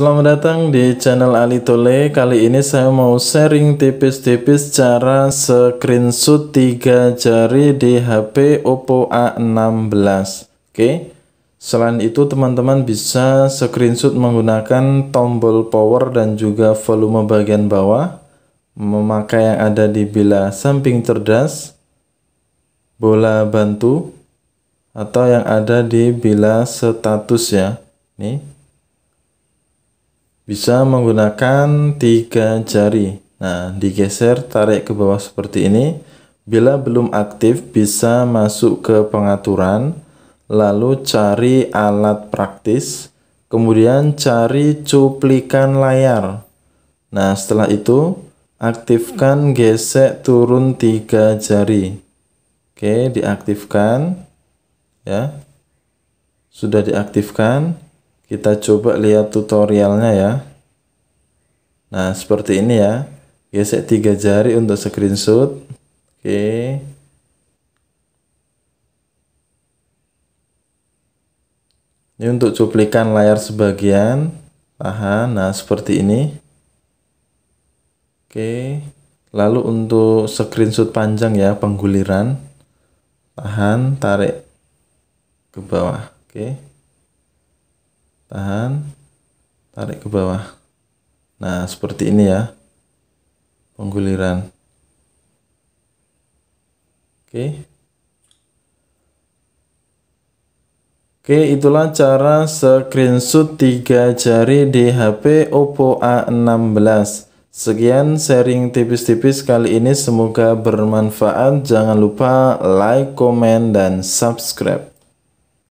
Selamat datang di channel Ali Tole. Kali ini saya mau sharing tipis-tipis cara screenshot 3 jari di HP Oppo A16. Oke. Selain itu teman-teman bisa screenshot menggunakan tombol power dan juga volume bagian bawah memakai yang ada di bila samping cerdas, bola bantu atau yang ada di bila status ya. Nih bisa menggunakan tiga jari. Nah, digeser tarik ke bawah seperti ini. Bila belum aktif, bisa masuk ke pengaturan, lalu cari alat praktis, kemudian cari cuplikan layar. Nah, setelah itu aktifkan gesek turun tiga jari. Oke, diaktifkan ya. Sudah diaktifkan kita coba lihat tutorialnya ya nah seperti ini ya gesek tiga jari untuk screenshot oke ini untuk cuplikan layar sebagian tahan nah seperti ini oke lalu untuk screenshot panjang ya pengguliran tahan tarik ke bawah oke okay tahan tarik ke bawah nah seperti ini ya pengguliran oke oke itulah cara screenshot tiga jari di HP Oppo A16 Sekian sharing tipis-tipis kali ini semoga bermanfaat. Jangan lupa like, komen, dan subscribe.